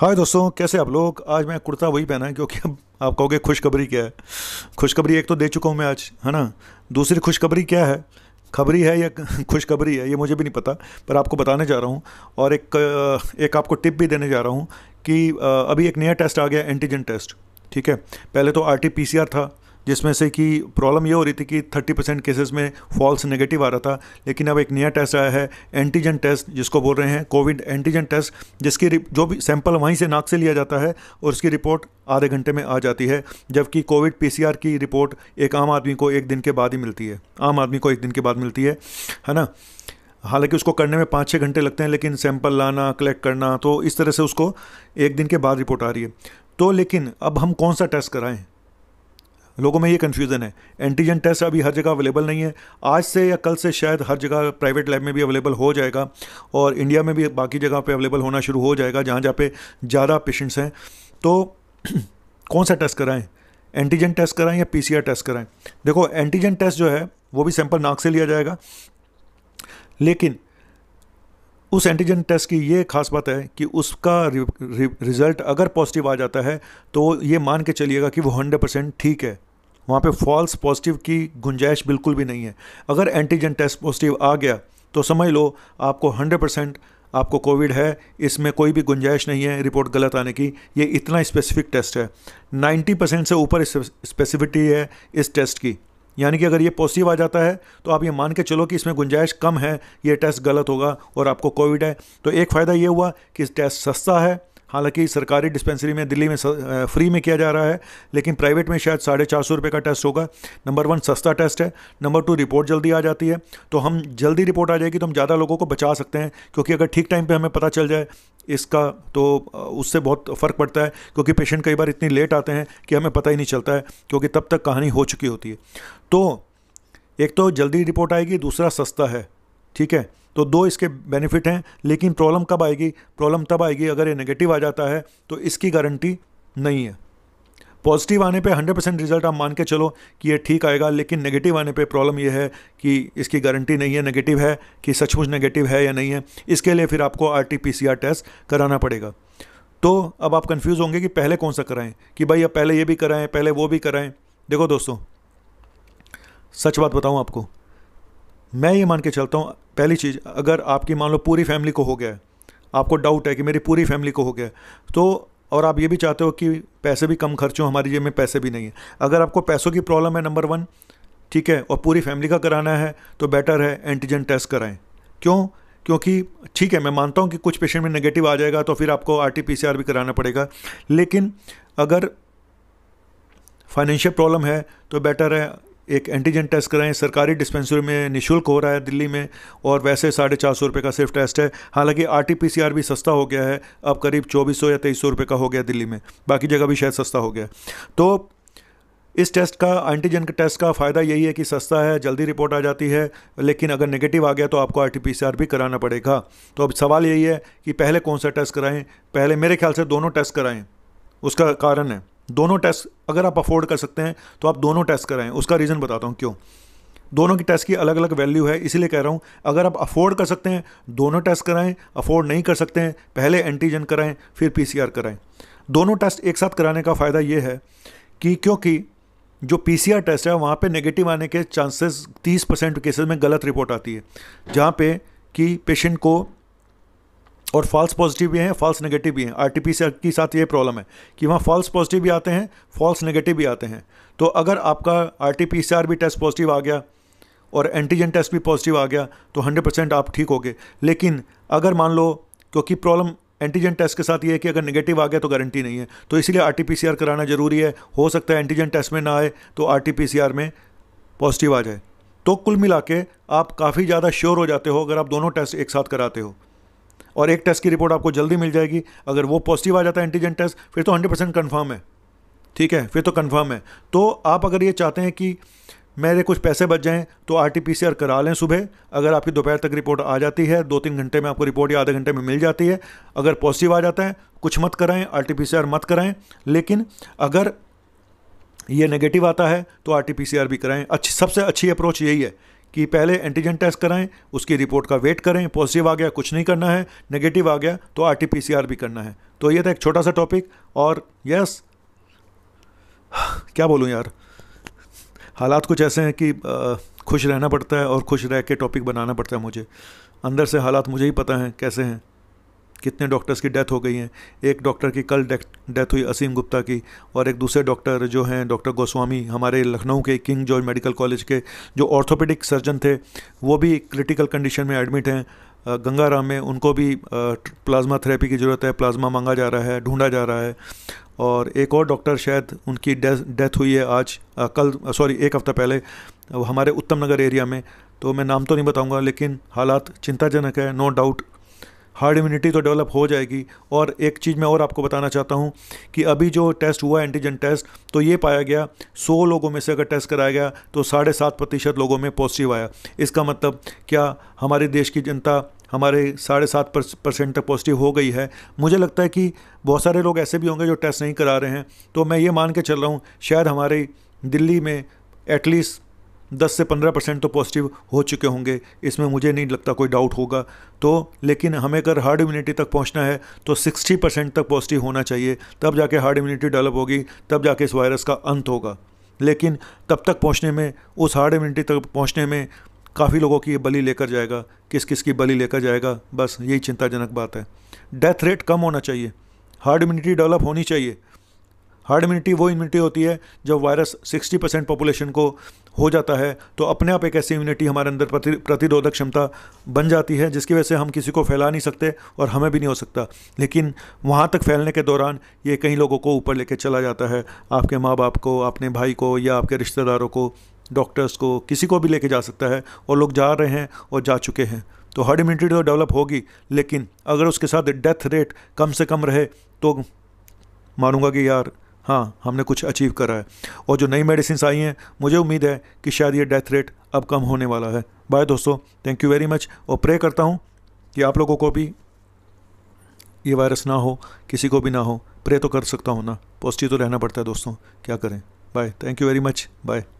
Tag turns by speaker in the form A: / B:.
A: हाय दोस्तों कैसे आप लोग आज मैं कुर्ता वही पहना है क्योंकि अब आप कहोगे खुशखबरी क्या है खुशखबरी एक तो दे चुका हूँ मैं आज है ना दूसरी खुशखबरी क्या है खबरी है या खुशखबरी है ये मुझे भी नहीं पता पर आपको बताने जा रहा हूँ और एक एक आपको टिप भी देने जा रहा हूँ कि अभी एक नया टेस्ट आ गया एंटीजन टेस्ट ठीक है पहले तो आर था जिसमें से कि प्रॉब्लम ये हो रही थी कि 30 परसेंट केसेज में फॉल्स नेगेटिव आ रहा था लेकिन अब एक नया टेस्ट आया है एंटीजन टेस्ट जिसको बोल रहे हैं कोविड एंटीजन टेस्ट जिसकी जो भी सैंपल वहीं से नाक से लिया जाता है और उसकी रिपोर्ट आधे घंटे में आ जाती है जबकि कोविड पी की रिपोर्ट एक आम आदमी को एक दिन के बाद ही मिलती है आम आदमी को एक दिन के बाद मिलती है है ना हालांकि उसको करने में पाँच छः घंटे लगते हैं लेकिन सैंपल लाना कलेक्ट करना तो इस तरह से उसको एक दिन के बाद रिपोर्ट आ रही है तो लेकिन अब हम कौन सा टेस्ट कराएं लोगों में ये कन्फ्यूज़न है एंटीजन टेस्ट अभी हर जगह अवेलेबल नहीं है आज से या कल से शायद हर जगह प्राइवेट लैब में भी अवेलेबल हो जाएगा और इंडिया में भी बाकी जगह पे अवेलेबल होना शुरू हो जाएगा जहाँ जहाँ पे ज़्यादा पेशेंट्स हैं तो कौन सा टेस्ट कराएं एंटीजन टेस्ट कराएं या पी टेस्ट कराएं देखो एंटीजन टेस्ट जो है वो भी सैंपल नाक से लिया जाएगा लेकिन उस एंटीजन टेस्ट की ये खास बात है कि उसका रिजल्ट अगर पॉजिटिव आ जाता है तो ये मान के चलिएगा कि वो हंड्रेड परसेंट ठीक है वहाँ पे फॉल्स पॉजिटिव की गुंजाइश बिल्कुल भी नहीं है अगर एंटीजन टेस्ट पॉजिटिव आ गया तो समझ लो आपको 100 परसेंट आपको कोविड है इसमें कोई भी गुंजाइश नहीं है रिपोर्ट गलत आने की ये इतना स्पेसिफिक टेस्ट है 90 परसेंट से ऊपर स्पेसिफिटी है इस टेस्ट की यानी कि अगर ये पॉजिटिव आ जाता है तो आप ये मान के चलो कि इसमें गुंजाइश कम है ये टेस्ट गलत होगा और आपको कोविड है तो एक फ़ायदा ये हुआ कि टेस्ट सस्ता है हालांकि सरकारी डिस्पेंसरी में दिल्ली में फ्री में किया जा रहा है लेकिन प्राइवेट में शायद साढ़े चार सौ रुपये का टेस्ट होगा नंबर वन सस्ता टेस्ट है नंबर टू रिपोर्ट जल्दी आ जाती है तो हम जल्दी रिपोर्ट आ जाएगी तो हम ज़्यादा लोगों को बचा सकते हैं क्योंकि अगर ठीक टाइम पर हमें पता चल जाए इसका तो उससे बहुत फ़र्क पड़ता है क्योंकि पेशेंट कई बार इतनी लेट आते हैं कि हमें पता ही नहीं चलता है क्योंकि तब तक कहानी हो चुकी होती है तो एक तो जल्दी रिपोर्ट आएगी दूसरा सस्ता है ठीक है तो दो इसके बेनिफिट हैं लेकिन प्रॉब्लम कब आएगी प्रॉब्लम तब आएगी अगर ये नेगेटिव आ जाता है तो इसकी गारंटी नहीं है पॉजिटिव आने पे 100 परसेंट रिजल्ट आप मान के चलो कि ये ठीक आएगा लेकिन नेगेटिव आने पे प्रॉब्लम ये है कि इसकी गारंटी नहीं है नेगेटिव है कि सचमुच नेगेटिव है या नहीं है इसके लिए फिर आपको आर टेस्ट कराना पड़ेगा तो अब आप कन्फ्यूज़ होंगे कि पहले कौन सा कराएं कि भाई अब पहले ये भी कराएं पहले वो भी कराएं देखो दोस्तों सच बात बताऊँ आपको मैं ये मान के चलता हूँ पहली चीज़ अगर आपकी मान लो पूरी फैमिली को हो गया है आपको डाउट है कि मेरी पूरी फैमिली को हो गया है तो और आप ये भी चाहते हो कि पैसे भी कम खर्च हमारी जेब में पैसे भी नहीं है अगर आपको पैसों की प्रॉब्लम है नंबर वन ठीक है और पूरी फैमिली का कराना है तो बेटर है एंटीजन टेस्ट कराएं क्यों क्योंकि ठीक है मैं मानता हूँ कि कुछ पेशेंट में नेगेटिव आ जाएगा तो फिर आपको आर भी कराना पड़ेगा लेकिन अगर फाइनेंशियल प्रॉब्लम है तो बेटर है एक एंटीजन टेस्ट कराएं सरकारी डिस्पेंसरी में निशुल्क हो रहा है दिल्ली में और वैसे साढ़े चार सौ रुपये का सिर्फ टेस्ट है हालांकि R T P C R भी सस्ता हो गया है अब करीब चौबीस सौ या तेईस सौ रुपये का हो गया दिल्ली में बाकी जगह भी शायद सस्ता हो गया तो इस टेस्ट का एंटीजन के टेस्ट का फ़ायदा यही है कि सस्ता है जल्दी रिपोर्ट आ जाती है लेकिन अगर नेगेटिव आ गया तो आपको आर भी कराना पड़ेगा तो अब सवाल यही है कि पहले कौन सा टेस्ट कराएं पहले मेरे ख्याल से दोनों टेस्ट कराएं उसका कारण है दोनों टेस्ट अगर आप अफोर्ड कर सकते हैं तो आप दोनों टेस्ट कराएं उसका रीज़न बताता हूँ क्यों दोनों की टेस्ट की अलग अलग वैल्यू है इसीलिए कह रहा हूँ अगर आप अफोर्ड कर सकते हैं दोनों टेस्ट कराएं अफोर्ड नहीं कर सकते हैं पहले एंटीजन कराएं फिर पीसीआर कराएं दोनों टेस्ट एक साथ कराने का फ़ायदा ये है कि क्योंकि जो पीसीआर टेस्ट है वहाँ पे नेगेटिव आने के चांसेस 30 परसेंट केसेज में गलत रिपोर्ट आती है जहाँ पे कि पेशेंट को और फॉल्स पॉजिटिव भी हैं फॉल्स नेगेटिव भी हैं आर टी पी के साथ ये प्रॉब्लम है कि वहाँ फॉल्स पॉजिटिव भी आते हैं फॉल्स नेगेटिव भी आते हैं तो अगर आपका आर टी पी भी टेस्ट पॉजिटिव आ गया और एंटीजन टेस्ट भी पॉजिटिव आ गया तो 100 परसेंट आप ठीक हो गए लेकिन अगर मान लो क्योंकि प्रॉब्लम एंटीजन टेस्ट के साथ ये है कि अगर नेगेटिव आ गया तो गारंटी नहीं है तो इसलिए आर कराना ज़रूरी है हो सकता है एंटीजन टेस्ट में ना आए तो आर में पॉजिटिव आ जाए तो कुल मिला के आप काफ़ी ज़्यादा श्योर हो जाते हो अगर आप दोनों टेस्ट एक साथ कराते हो और एक टेस्ट की रिपोर्ट आपको जल्दी मिल जाएगी अगर वो पॉजिटिव आ जाता है एंटीजन टेस्ट फिर तो हंड्रेड परसेंट कन्फर्म है ठीक है फिर तो कन्फर्म है तो आप अगर ये चाहते हैं कि मेरे कुछ पैसे बच जाएं तो R T P C R करा लें सुबह अगर आपकी दोपहर तक रिपोर्ट आ जाती है दो तीन घंटे में आपको रिपोर्ट या आधे घंटे में मिल जाती है अगर पॉजिटिव आ जाता है कुछ मत कराएं R T P C R मत कराएं लेकिन अगर ये नेगेटिव आता है तो R T P C R भी कराएं अच्छी सबसे अच्छी अप्रोच यही है कि पहले एंटीजन टेस्ट कराएं उसकी रिपोर्ट का वेट करें पॉजिटिव आ गया कुछ नहीं करना है नेगेटिव आ गया तो आर भी करना है तो ये था एक छोटा सा टॉपिक और यस क्या बोलूँ यार हालात कुछ ऐसे हैं कि खुश रहना पड़ता है और खुश रह के टॉपिक बनाना पड़ता है मुझे अंदर से हालात मुझे ही पता हैं कैसे हैं कितने डॉक्टर्स की डेथ हो गई हैं एक डॉक्टर की कल डेथ हुई असीम गुप्ता की और एक दूसरे डॉक्टर जो हैं डॉक्टर गोस्वामी हमारे लखनऊ के किंग जॉर्ज मेडिकल कॉलेज के जो ऑर्थोपेडिक सर्जन थे वो भी क्रिटिकल कंडीशन में एडमिट हैं गंगाराम में उनको भी प्लाज्मा थेरेपी की ज़रूरत है प्लाज्मा मांगा जा रहा है ढूंढा जा रहा है और एक और डॉक्टर शायद उनकी डेथ हुई है आज आ, कल सॉरी एक हफ़्ता पहले हमारे उत्तम नगर एरिया में तो मैं नाम तो नहीं बताऊंगा लेकिन हालात चिंताजनक है नो डाउट हार्ड इम्यूनिटी तो डेवलप हो जाएगी और एक चीज़ मैं और आपको बताना चाहता हूँ कि अभी जो टेस्ट हुआ एंटीजन टेस्ट तो ये पाया गया 100 लोगों में से अगर टेस्ट कराया गया तो साढ़े सात प्रतिशत लोगों में पॉजिटिव आया इसका मतलब क्या हमारे देश की जनता हमारे साढ़े सात परसेंट तक पॉजिटिव हो गई है मुझे लगता है कि बहुत सारे लोग ऐसे भी होंगे जो टेस्ट नहीं करा रहे हैं तो मैं ये मान के चल रहा हूँ शायद हमारे दिल्ली में एटलीस्ट 10 से 15 परसेंट तो पॉजिटिव हो चुके होंगे इसमें मुझे नहीं लगता कोई डाउट होगा तो लेकिन हमें अगर हार्ड इम्यूनिटी तक पहुंचना है तो 60 परसेंट तक पॉजिटिव होना चाहिए तब जाके हार्ड इम्यूनिटी डेवलप होगी तब जाके इस वायरस का अंत होगा लेकिन तब तक पहुंचने में उस हार्ड इम्यूनिटी तक पहुँचने में काफ़ी लोगों की ये बली लेकर जाएगा किस किस की बली लेकर जाएगा बस यही चिंताजनक बात है डेथ रेट कम होना चाहिए हार्ड इम्यूनिटी डेवलप होनी चाहिए हार्ड इम्यूनिटी वो इम्यूनिटी होती है जब वायरस 60 परसेंट पॉपुलेशन को हो जाता है तो अपने आप एक ऐसी इम्यूनिटी हमारे अंदर प्रति प्रतिरोधक क्षमता बन जाती है जिसकी वजह से हम किसी को फैला नहीं सकते और हमें भी नहीं हो सकता लेकिन वहाँ तक फैलने के दौरान ये कई लोगों को ऊपर लेके चला जाता है आपके माँ बाप को अपने भाई को या आपके रिश्तेदारों को डॉक्टर्स को किसी को भी लेके जा सकता है और लोग जा रहे हैं और जा चुके हैं तो हर्ड इम्यूनिटी तो डेवलप होगी लेकिन अगर उसके साथ डेथ रेट कम से कम रहे तो मानूंगा कि यार हाँ हमने कुछ अचीव करा है और जो नई मेडिसिन आई हैं मुझे उम्मीद है कि शायद ये डेथ रेट अब कम होने वाला है बाय दोस्तों थैंक यू वेरी मच और प्रे करता हूँ कि आप लोगों को भी ये वायरस ना हो किसी को भी ना हो प्रे तो कर सकता हूँ ना पॉजिटिव तो रहना पड़ता है दोस्तों क्या करें bye thank you very much bye